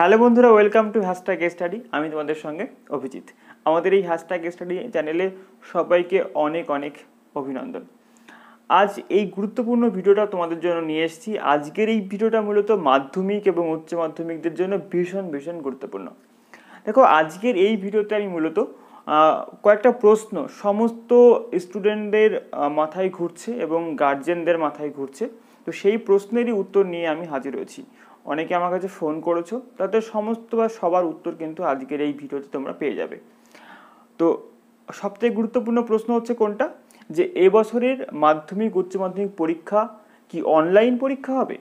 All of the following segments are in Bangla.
হ্যালো বন্ধুরা ওয়েলকাম টু হ্যাশট্যাগ স্টাডি আমি তোমাদের সঙ্গে অভিজিৎ আমাদের এই হ্যাশট্যাগ স্টাডি চ্যানেলে সবাইকে অনেক অনেক অভিনন্দন আজ এই গুরুত্বপূর্ণ ভিডিওটা তোমাদের জন্য নিয়ে এসেছি আজকের এই ভিডিওটা মূলত মাধ্যমিক এবং উচ্চ মাধ্যমিকদের জন্য ভীষণ ভীষণ গুরুত্বপূর্ণ দেখো আজকের এই ভিডিওতে আমি মূলত কয়েকটা প্রশ্ন সমস্ত স্টুডেন্টদের মাথায় ঘুরছে এবং গার্জেনদের মাথায় ঘুরছে তো সেই প্রশ্নেরই উত্তর নিয়ে আমি হাজির হয়েছি অনেকে আমার কাছে ফোন করেছো তাদের সমস্ত বা সবার উত্তর কিন্তু আজকের এই ভিডিওতে তোমরা পেয়ে যাবে তো সবথেকে গুরুত্বপূর্ণ প্রশ্ন হচ্ছে কোনটা যে এবছরের মাধ্যমিক উচ্চ মাধ্যমিক পরীক্ষা কি অনলাইন পরীক্ষা হবে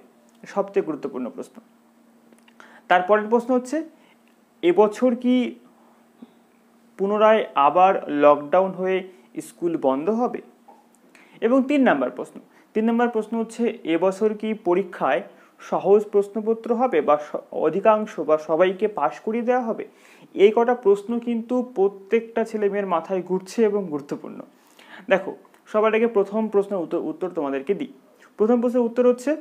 সবথেকে গুরুত্বপূর্ণ প্রশ্ন তারপরের প্রশ্ন হচ্ছে এবছর কি পুনরায় আবার লকডাউন হয়ে স্কুল বন্ধ হবে এবং তিন নাম্বার প্রশ্ন তিন নম্বর প্রশ্ন হচ্ছে এবছর কি পরীক্ষায় সহজ প্রশ্নপত্র হবে বা অধিকাংশ বা সবাইকে পাশ করিয়ে দেওয়া হবে এই কটা প্রশ্ন কিন্তু প্রত্যেকটা ছেলেমেয়ের মাথায় ঘুরছে এবং গুরুত্বপূর্ণ দেখো সবার আগে প্রথম প্রশ্নের উত্তর উত্তর তোমাদেরকে দিই প্রথম প্রশ্নের উত্তর হচ্ছে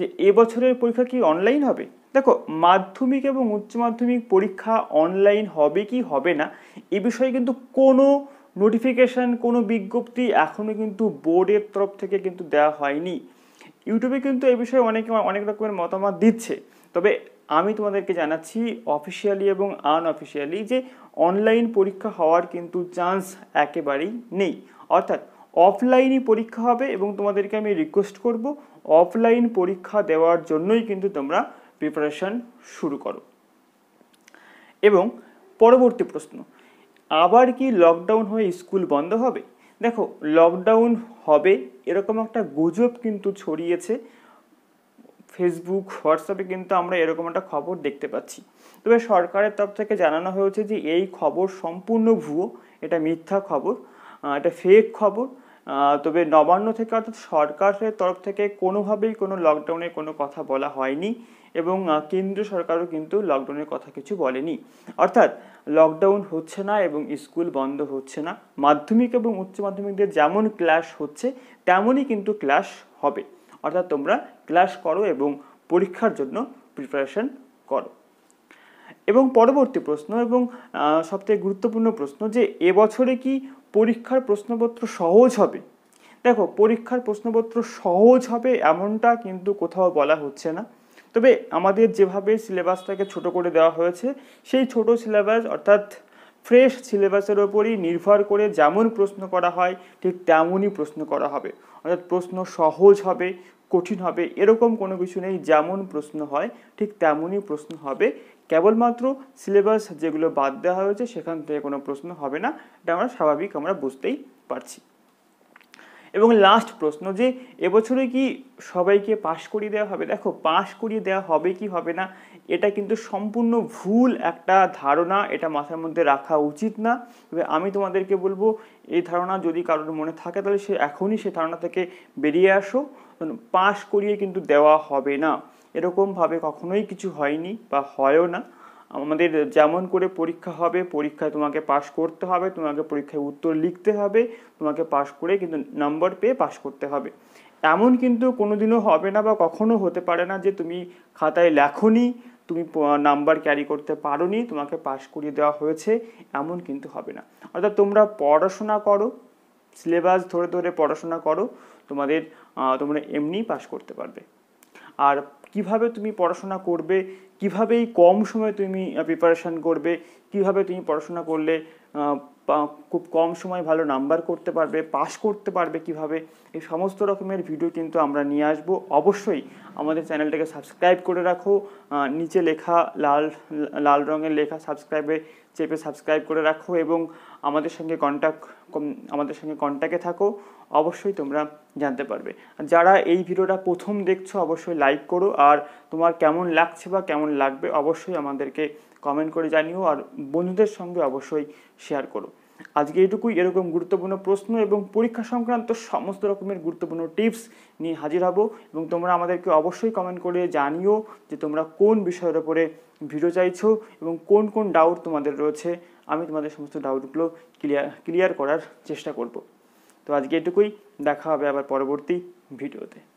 যে এবছরের পরীক্ষা কি অনলাইন হবে দেখো মাধ্যমিক এবং উচ্চ মাধ্যমিক পরীক্ষা অনলাইন হবে কি হবে না এ বিষয়ে কিন্তু কোনো নোটিফিকেশান কোনো বিজ্ঞপ্তি এখনও কিন্তু বোর্ডের তরফ থেকে কিন্তু দেওয়া হয়নি ইউটিউবে কিন্তু এ বিষয়ে অনেকে অনেক রকমের মতামত দিচ্ছে তবে আমি তোমাদেরকে জানাচ্ছি অফিসিয়ালি এবং আনঅফিসিয়ালি যে অনলাইন পরীক্ষা হওয়ার কিন্তু চান্স একেবারেই নেই অর্থাৎ অফলাইনই পরীক্ষা হবে এবং তোমাদেরকে আমি রিকোয়েস্ট করব অফলাইন পরীক্ষা দেওয়ার জন্যই কিন্তু তোমরা প্রিপারেশান শুরু করো এবং পরবর্তী প্রশ্ন আবার কি লকডাউন হয়ে স্কুল বন্ধ হবে দেখো লকডাউন হবে এরকম একটা গুজব কিন্তু ছড়িয়েছে ফেসবুক হোয়াটসঅ্যাপে কিন্তু আমরা এরকম একটা খবর দেখতে পাচ্ছি তবে সরকারের তরফ থেকে জানানো হয়েছে যে এই খবর সম্পূর্ণ ভুয়ো এটা মিথ্যা খবর এটা ফেক খবর তবে নবান্ন থেকে অর্থাৎ সরকারের তরফ থেকে কোনোভাবেই কোনো লকডাউনের কোনো কথা বলা হয়নি এবং কেন্দ্র সরকারও কিন্তু লকডাউনের কথা কিছু বলেনি অর্থাৎ লকডাউন হচ্ছে না এবং স্কুল বন্ধ হচ্ছে না মাধ্যমিক এবং উচ্চ মাধ্যমিকদের যেমন ক্লাস হচ্ছে তেমনই কিন্তু ক্লাস হবে অর্থাৎ তোমরা ক্লাস করো এবং পরীক্ষার জন্য প্রিপারেশন করো এবং পরবর্তী প্রশ্ন এবং সবথেকে গুরুত্বপূর্ণ প্রশ্ন যে এবছরে কি পরীক্ষার প্রশ্নপত্র সহজ হবে দেখো পরীক্ষার প্রশ্নপত্র সহজ হবে এমনটা কিন্তু কোথাও বলা হচ্ছে না তবে আমাদের যেভাবে সিলেবাসটাকে ছোট করে দেওয়া হয়েছে সেই ছোট সিলেবাস অর্থাৎ ফ্রেশ সিলেবাসের ওপরই নির্ভর করে যেমন প্রশ্ন করা হয় ঠিক তেমনই প্রশ্ন করা হবে অর্থাৎ প্রশ্ন সহজ হবে কঠিন হবে এরকম কোনো কিছু নেই যেমন প্রশ্ন হয় ঠিক তেমনই প্রশ্ন হবে কেবলমাত্র সিলেবাস যেগুলো বাদ দেওয়া হয়েছে সেখান থেকে কোনো প্রশ্ন হবে না এটা আমরা স্বাভাবিক আমরা বুঝতেই পারছি এবং লাস্ট প্রশ্ন যে এবছরে কি সবাইকে পাশ করিয়ে দেওয়া হবে দেখো পাশ করিয়ে দেওয়া হবে কি হবে না এটা কিন্তু সম্পূর্ণ ভুল একটা ধারণা এটা মাথার মধ্যে রাখা উচিত না তবে আমি তোমাদেরকে বলবো এই ধারণা যদি কারোর মনে থাকে তাহলে সে এখনই সে ধারণা থেকে বেরিয়ে আসো পাশ করিয়ে কিন্তু দেওয়া হবে না এরকমভাবে কখনোই কিছু হয়নি বা হয়ও না আমাদের যেমন করে পরীক্ষা হবে পরীক্ষায় তোমাকে পাশ করতে হবে তোমাকে পরীক্ষায় উত্তর লিখতে হবে তোমাকে পাশ করে কিন্তু নম্বর পেয়ে পাশ করতে হবে এমন কিন্তু কোনোদিনও হবে না বা কখনো হতে পারে না যে তুমি খাতায় লেখনি তুমি নাম্বার ক্যারি করতে পারো তোমাকে পাশ করিয়ে দেওয়া হয়েছে এমন কিন্তু হবে না অর্থাৎ তোমরা পড়াশোনা করো সিলেবাস ধরে ধরে পড়াশোনা করো তোমাদের তোমরা এমনি পাশ করতে পারবে আর কিভাবে তুমি পড়াশোনা করবে কীভাবেই কম সময়ে তুমি প্রিপারেশান করবে কিভাবে তুমি পড়াশোনা করলে খুব কম সময় ভালো নাম্বার করতে পারবে পাশ করতে পারবে কিভাবে এই সমস্ত রকমের ভিডিও কিন্তু আমরা নিয়ে আসবো অবশ্যই আমাদের চ্যানেলটাকে সাবস্ক্রাইব করে রাখো নিচে লেখা লাল লাল রঙের লেখা সাবস্ক্রাইবে চেপে সাবস্ক্রাইব করে রাখো এবং আমাদের সঙ্গে কন্ট্যাক্ট আমাদের সঙ্গে কন্ট্যাক্টে থাকো অবশ্যই তোমরা জানতে পারবে যারা এই ভিডিওটা প্রথম দেখছো অবশ্যই লাইক করো আর তোমার কেমন লাগছে বা কেমন লাগবে অবশ্যই আমাদেরকে কমেন্ট করে জানিও আর বন্ধুদের সঙ্গে অবশ্যই শেয়ার করো আজকে এটুকুই এরকম গুরুত্বপূর্ণ প্রশ্ন এবং পরীক্ষা সংক্রান্ত সমস্ত রকমের গুরুত্বপূর্ণ টিপস নিয়ে হাজির হব এবং তোমরা আমাদেরকে অবশ্যই কমেন্ট করে জানিও যে তোমরা কোন বিষয়ের ওপরে ভিডিও চাইছো এবং কোন কোন ডাউট তোমাদের রয়েছে আমি তোমাদের সমস্ত ডাউটগুলো ক্লিয়ার ক্লিয়ার করার চেষ্টা করব তো আজকে এটুকুই দেখা হবে আবার পরবর্তী ভিডিওতে